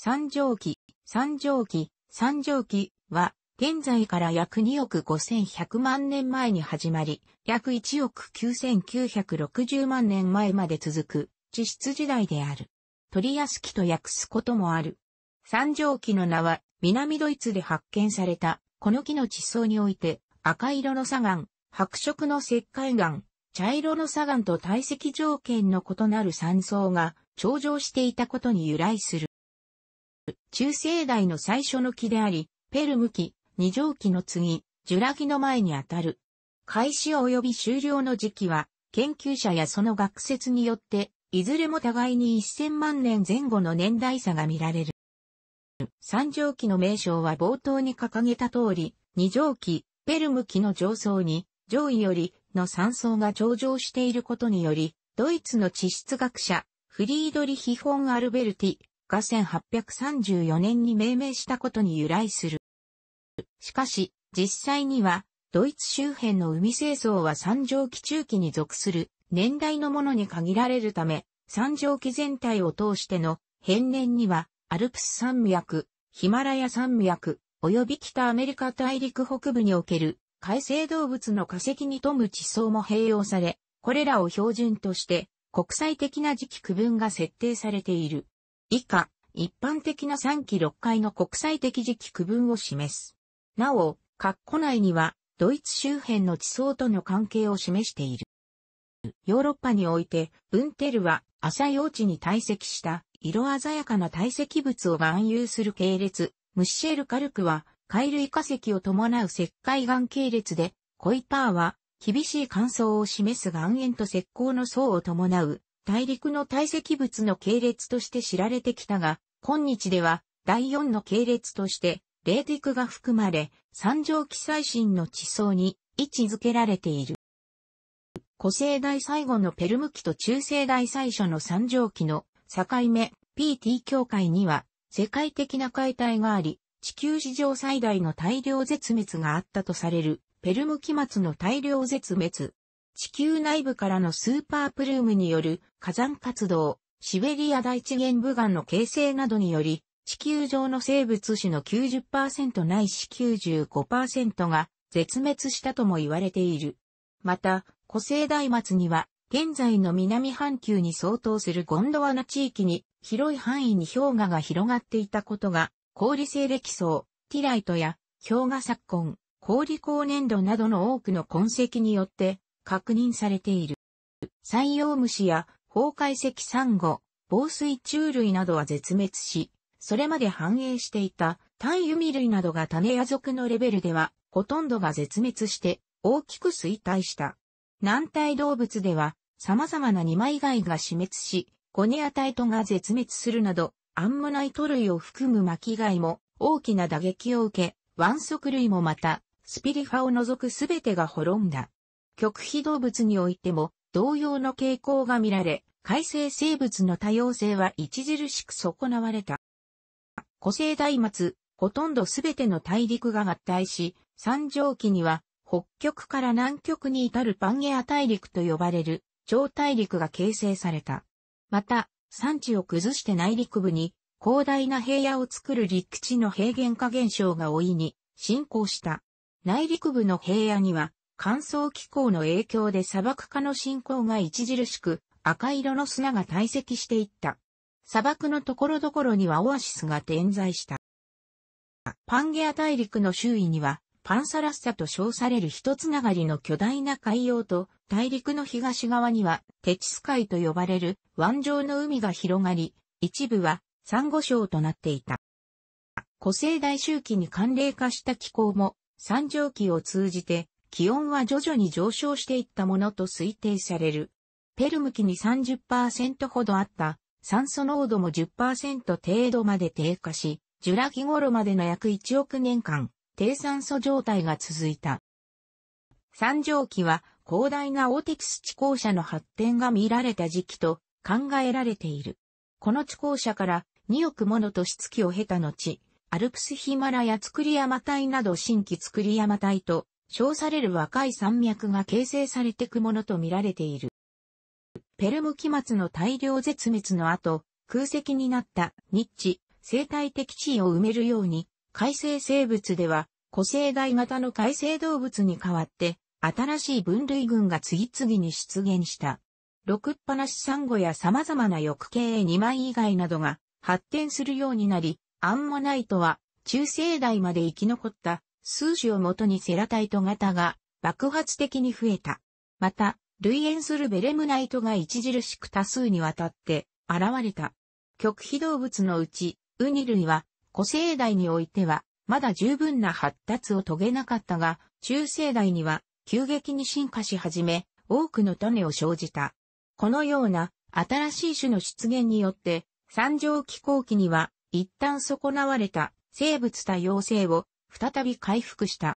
三畳紀、三畳紀、三畳紀は、現在から約2億5100万年前に始まり、約1億9960万年前まで続く、地質時代である。鳥安紀と訳すこともある。三畳紀の名は、南ドイツで発見された、この木の地層において、赤色の砂岩、白色の石灰岩、茶色の砂岩と体積条件の異なる山層が、頂上していたことに由来する。中世代の最初の木であり、ペルム木、二条木の次、ジュラ木の前にあたる。開始及び終了の時期は、研究者やその学説によって、いずれも互いに1000万年前後の年代差が見られる。三条木の名称は冒頭に掲げた通り、二条木、ペルム木の上層に、上位よりの三層が頂上していることにより、ドイツの地質学者、フリードリヒ・フォン・アルベルティ、が1834年に命名したことに由来する。しかし、実際には、ドイツ周辺の海清掃は三畳期中期に属する年代のものに限られるため、三畳期全体を通しての変年には、アルプス山脈、ヒマラヤ山脈、及び北アメリカ大陸北部における海生動物の化石に富む地層も併用され、これらを標準として国際的な時期区分が設定されている。以下、一般的な3期6回の国際的時期区分を示す。なお、括弧内には、ドイツ周辺の地層との関係を示している。ヨーロッパにおいて、ウンテルは浅い用地に堆積した色鮮やかな堆積物を含有する系列、ムッシェル・カルクは、貝類化石を伴う石灰岩系列で、コイパーは、厳しい乾燥を示す岩塩と石膏の層を伴う大陸の堆積物の系列として知られてきたが、今日では第4の系列として、霊陸が含まれ、三条期最新の地層に位置づけられている。古生代最後のペルム期と中生代最初の三条期の境目 PT 境界には世界的な解体があり、地球史上最大の大量絶滅があったとされるペルム期末の大量絶滅地球内部からのスーパープルームによる火山活動、シベリア大地原部岩の形成などにより、地球上の生物種の90%ないし95%が絶滅したとも言われている。また、古生代末には、現在の南半球に相当するゴンドワナ地域に広い範囲に氷河が広がっていたことが、氷西歴層、ティライトや氷河昨今、氷高粘土などの多くの痕跡によって確認されている。採用虫や崩壊石サンゴ、防水虫類などは絶滅し、それまで繁栄していた単ミ類などが種や属のレベルではほとんどが絶滅して大きく衰退した。軟体動物では様々な二枚貝が死滅し、コニアタイトが絶滅するなど、アンモナイト類を含む巻貝も大きな打撃を受け、ワソク類もまた、スピリファを除くすべてが滅んだ。極秘動物においても同様の傾向が見られ、海生生物の多様性は著しく損なわれた。古生代末、ほとんどすべての大陸が合体し、三上期には北極から南極に至るパンゲア大陸と呼ばれる超大陸が形成された。また、山地を崩して内陸部に広大な平野を作る陸地の平原化現象が老いに進行した。内陸部の平野には乾燥気候の影響で砂漠化の進行が著しく、赤色の砂が堆積していった。砂漠のところどころにはオアシスが点在した。パンゲア大陸の周囲には、パンサラッサと称される一つながりの巨大な海洋と、大陸の東側には、テチス海と呼ばれる湾状の海が広がり、一部は、サンゴ礁となっていた。古生代周期に寒冷化した気候も、三畳期を通じて、気温は徐々に上昇していったものと推定される。ペルム期に30%ほどあった酸素濃度も10%程度まで低下し、ジュラ紀頃までの約1億年間、低酸素状態が続いた。三畳期は広大なオーテキス地校舎の発展が見られた時期と考えられている。この地校舎から2億もの年月を経た後、アルプスヒマラや作り山帯など新規作り山帯と称される若い山脈が形成されてくものと見られている。ペルム期末の大量絶滅の後、空席になった日地、生態的地位を埋めるように、海生生物では、古生代型の海生動物に代わって、新しい分類群が次々に出現した。六っぱなしサンゴや様々な翼形2枚以外などが発展するようになり、アンモナイトは中生代まで生き残った数種をもとにセラタイト型が爆発的に増えた。また、類縁するベレムナイトが著しく多数にわたって現れた。極秘動物のうち、ウニ類は古生代においてはまだ十分な発達を遂げなかったが、中生代には急激に進化し始め、多くの種を生じた。このような新しい種の出現によって、三条気候期には一旦損なわれた生物多様性を再び回復した。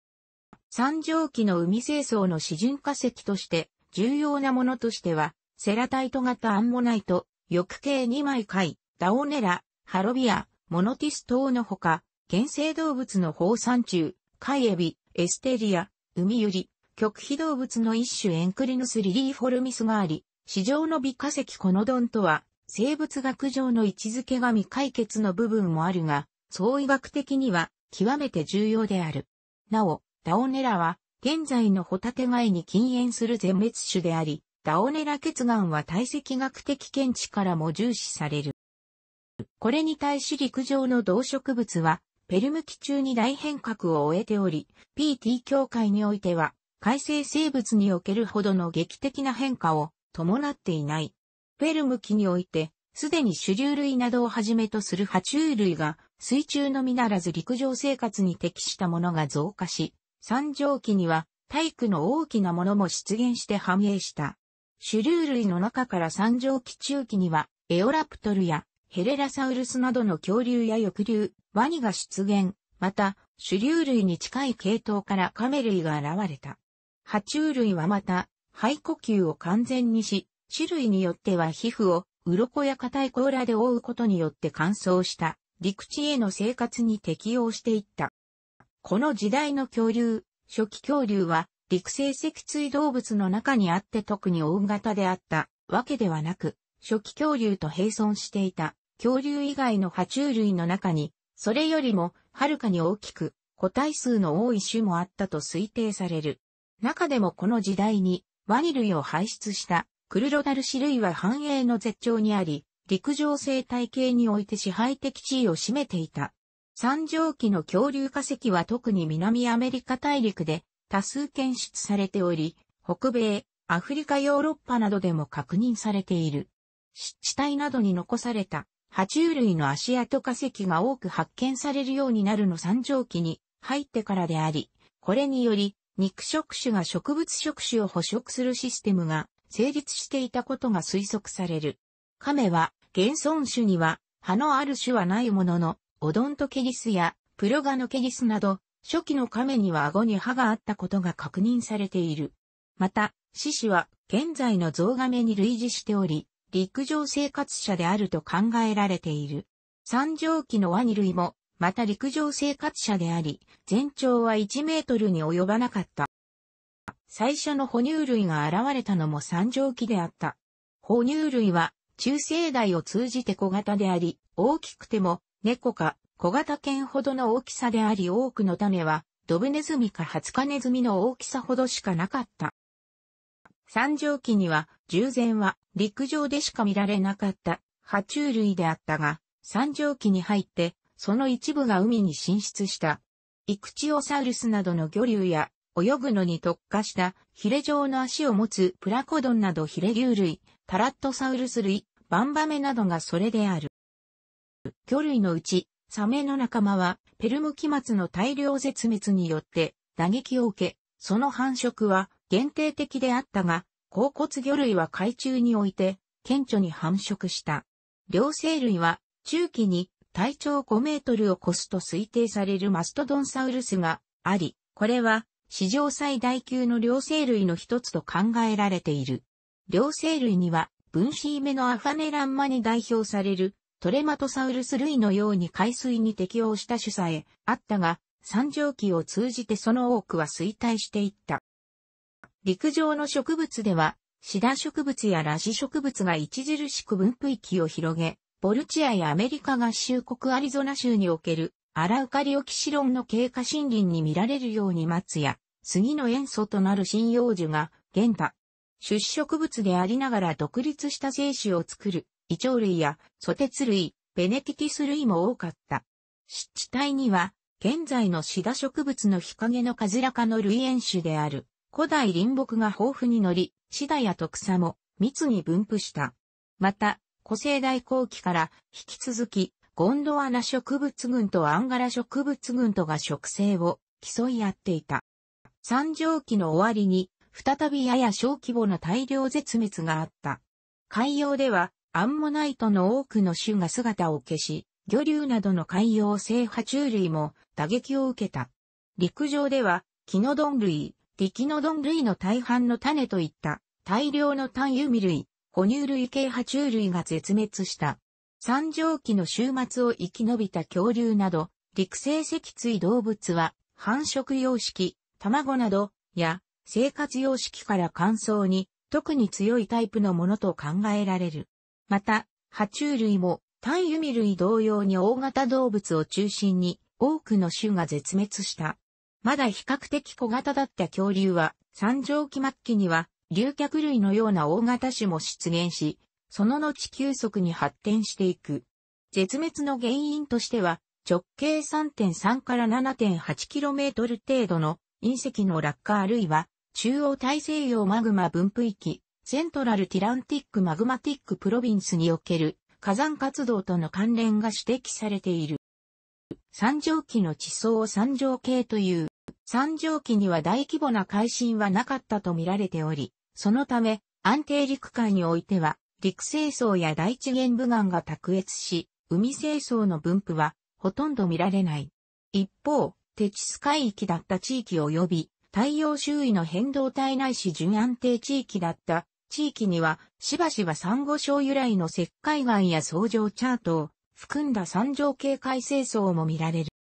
三畳紀の海清掃の四巡化石として、重要なものとしては、セラタイト型アンモナイト、翼形2枚貝、ダオネラ、ハロビア、モノティス等のほか、原生動物の放散虫、貝エビ、エステリア、ウミユリ、極秘動物の一種エンクリヌスリリーフォルミスがあり、市場の美化石コノドンとは、生物学上の位置づけが未解決の部分もあるが、相違学的には極めて重要である。なお、ダオネラは、現在のホタテ貝に禁煙する全滅種であり、ダオネラ血岩は体積学的見地からも重視される。これに対し陸上の動植物は、ペルム期中に大変革を終えており、PT 協会においては、海生生物におけるほどの劇的な変化を伴っていない。ペルム期において、すでに種流類などをはじめとする爬虫類が水中のみならず陸上生活に適したものが増加し、三畳期には体育の大きなものも出現して繁栄した。種類類の中から三畳期中期には、エオラプトルやヘレラサウルスなどの恐竜や翼竜、ワニが出現、また、種類類に近い系統からカメ類が現れた。爬虫類はまた、肺呼吸を完全にし、種類によっては皮膚を、鱗や硬い甲羅で覆うことによって乾燥した陸地への生活に適応していった。この時代の恐竜、初期恐竜は陸生脊椎動物の中にあって特に大型であったわけではなく、初期恐竜と並存していた恐竜以外の爬虫類の中に、それよりもはるかに大きく個体数の多い種もあったと推定される。中でもこの時代にワニ類を排出したクルロダルシ類は繁栄の絶頂にあり、陸上生態系において支配的地位を占めていた。三畳紀の恐竜化石は特に南アメリカ大陸で多数検出されており、北米、アフリカヨーロッパなどでも確認されている。湿地帯などに残された爬虫類の足跡化石が多く発見されるようになるの三畳期に入ってからであり、これにより肉食種が植物食種を捕食するシステムが成立していたことが推測される。亀は現存種には、葉のある種はないものの、オドントケリスやプロガノケリスなど、初期の亀には顎に歯があったことが確認されている。また、獅子は現在のゾウガメに類似しており、陸上生活者であると考えられている。三畳期のワニ類も、また陸上生活者であり、全長は1メートルに及ばなかった。最初の哺乳類が現れたのも三畳期であった。哺乳類は中生代を通じて小型であり、大きくても、猫か小型犬ほどの大きさであり多くの種は、ドブネズミかハツカネズミの大きさほどしかなかった。三畳期には、従前は陸上でしか見られなかった爬虫類であったが、三畳期に入って、その一部が海に進出した。イクチオサウルスなどの魚竜や、泳ぐのに特化したヒレ状の足を持つプラコドンなどヒレ牛類、パラットサウルス類、バンバメなどがそれである。魚類のうち、サメの仲間は、ペルム期末の大量絶滅によって打撃を受け、その繁殖は限定的であったが、甲骨魚類は海中において、顕著に繁殖した。両生類は、中期に体長5メートルを超すと推定されるマストドンサウルスがあり、これは史上最大級の両生類の一つと考えられている。両生類には分子イメのアファネランマに代表されるトレマトサウルス類のように海水に適応した種さえあったが、三畳期を通じてその多くは衰退していった。陸上の植物では、シダ植物やラジ植物が著しく分布域を広げ、ボルチアやアメリカ合衆国アリゾナ州におけるアラウカリオキシロンの経過森林に見られるように松や杉の塩素となる針葉樹が、現代、出植物でありながら独立した精子を作る、胃腸類や、ソテツ類、ベネティティス類も多かった。湿地帯には、現在のシダ植物の日陰のカズラ科の類園種である、古代林木が豊富に乗り、シダや特草も密に分布した。また、古生代後期から引き続き、ゴンドワナ植物群とアンガラ植物群とが植生を競い合っていた。三畳期の終わりに再びやや小規模な大量絶滅があった。海洋では、アンモナイトの多くの種が姿を消し、魚竜などの海洋性爬虫類も打撃を受けた。陸上では、キノドン類、リキノドン類の大半の種といった大量の単ミ類、哺乳類系爬虫類が絶滅した。三畳期の終末を生き延びた恐竜など、陸生脊椎動物は繁殖様式、卵など、や生活様式から乾燥に特に強いタイプのものと考えられる。また、爬虫類も単ユミ類同様に大型動物を中心に多くの種が絶滅した。まだ比較的小型だった恐竜は三畳期末期には竜脚類のような大型種も出現し、その後急速に発展していく。絶滅の原因としては、直径3.3から 7.8km 程度の隕石の落下あるいは中央大西洋マグマ分布域、セントラルティランティックマグマティックプロビンスにおける火山活動との関連が指摘されている。三畳期の地層を三畳系という、三畳期には大規模な改新はなかったと見られており、そのため安定陸海においては陸清層や大地玄武岩が卓越し、海清層の分布はほとんど見られない。一方、チ地海域だった地域及び太陽周囲の変動体内し準安定地域だった地域には、しばしば珊瑚礁由来の石灰岩や相乗チャートを含んだ三条系海成層も見られる。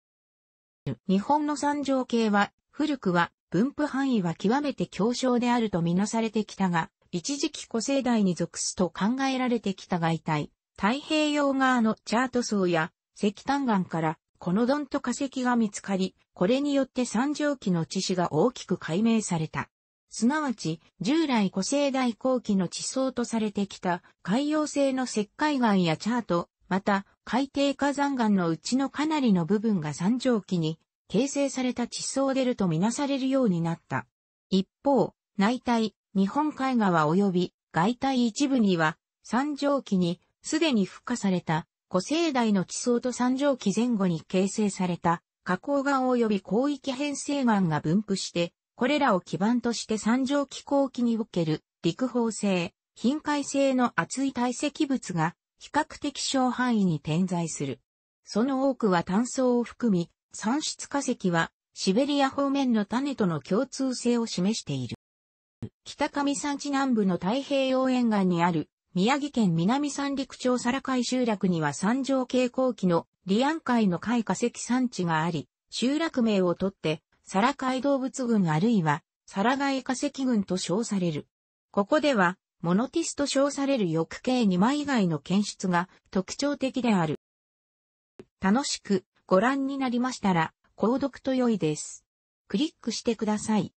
日本の三条系は、古くは分布範囲は極めて強小であるとみなされてきたが、一時期古生代に属すと考えられてきた外体、太平洋側のチャート層や石炭岩からこのドンと化石が見つかり、これによって三畳紀の地史が大きく解明された。すなわち、従来古生代後期の地層とされてきた海洋性の石灰岩やチャート、また海底火山岩のうちのかなりの部分が三畳期に形成された地層でるとみなされるようになった。一方、内体、日本海側及び外体一部には三畳紀にすでに付加された古生代の地層と三畳紀前後に形成された花崗岩及び広域変成岩が分布して、これらを基盤として三条気候期における陸方性、頻回性の厚い堆積物が比較的小範囲に点在する。その多くは炭素を含み、産出化石はシベリア方面の種との共通性を示している。北上山地南部の太平洋沿岸にある宮城県南三陸町皿海集落には三条傾向期のリアン海の海化石産地があり、集落名をとって、皿海動物群あるいは、皿海化石群と称される。ここでは、モノティスと称される翼形2枚以外の検出が特徴的である。楽しくご覧になりましたら、購読と良いです。クリックしてください。